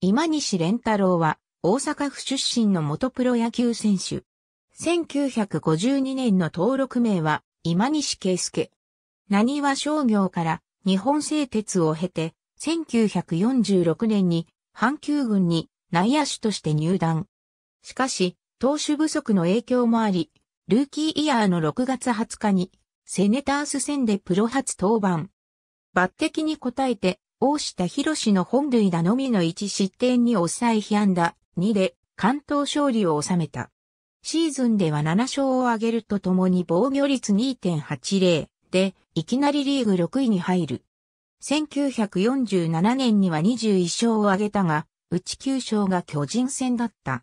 今西連太郎は、大阪府出身の元プロ野球選手。1952年の登録名は、今西圭介。何は商業から日本製鉄を経て、1946年に阪急軍に内野手として入団。しかし、投手不足の影響もあり、ルーキーイヤーの6月20日に、セネタース戦でプロ初登板。抜擢に応えて、大下博の本塁打のみの1失点に抑え被安打2で関東勝利を収めた。シーズンでは7勝を挙げるとともに防御率2.80で、いきなりリーグ6位に入る。1947年には21勝を挙げたが、うち9勝が巨人戦だった。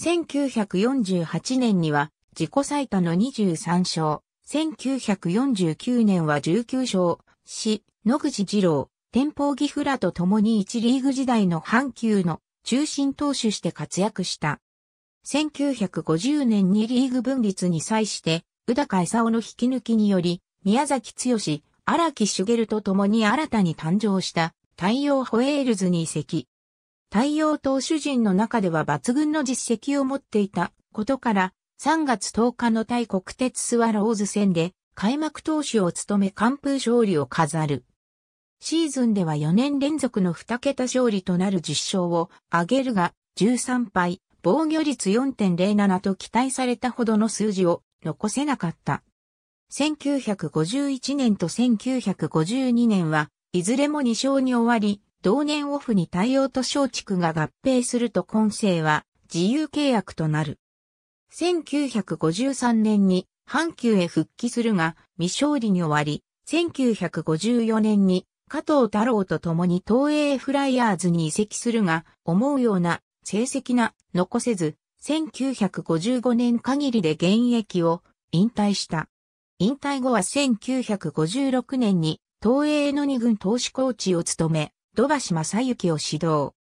1948年には自己最多の23勝、1949年は19勝し、野口二郎、天保義フラと共に1リーグ時代の阪急の中心投手して活躍した。1950年にリーグ分立に際して、宇高沢の引き抜きにより、宮崎剛、荒木茂と共に新たに誕生した太陽ホエールズに移籍。太陽投手陣の中では抜群の実績を持っていたことから、3月10日の対国鉄スワローズ戦で開幕投手を務め完封勝利を飾る。シーズンでは4年連続の2桁勝利となる10勝を挙げるが、13敗、防御率4.07と期待されたほどの数字を残せなかった。1951年と1952年は、いずれも2勝に終わり、同年オフに対応と松竹が合併すると今世は自由契約となる。1953年に阪急へ復帰するが未勝利に終わり、1954年に加藤太郎と共に東映フライヤーズに移籍するが、思うような成績な残せず、1955年限りで現役を引退した。引退後は1956年に東映の二軍投資コーチを務め、土橋正幸を指導。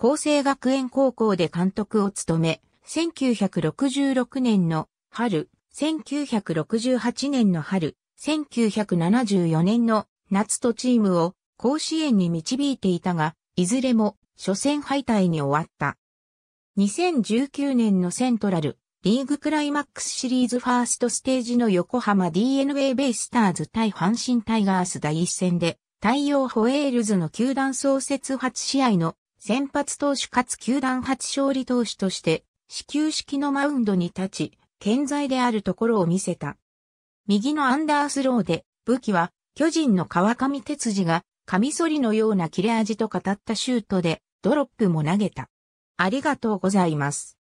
厚生学園高校で監督を務め、1966年の春、1968年の春、1974年の夏とチームを甲子園に導いていたが、いずれも初戦敗退に終わった。2019年のセントラル、リーグクライマックスシリーズファーストステージの横浜 DNA ベイスターズ対阪神タイガース第一戦で、太陽ホエールズの球団創設初試合の先発投手かつ球団初勝利投手として、始球式のマウンドに立ち、健在であるところを見せた。右のアンダースローで、武器は巨人の川上哲司が、カミソリのような切れ味と語ったシュートで、ドロップも投げた。ありがとうございます。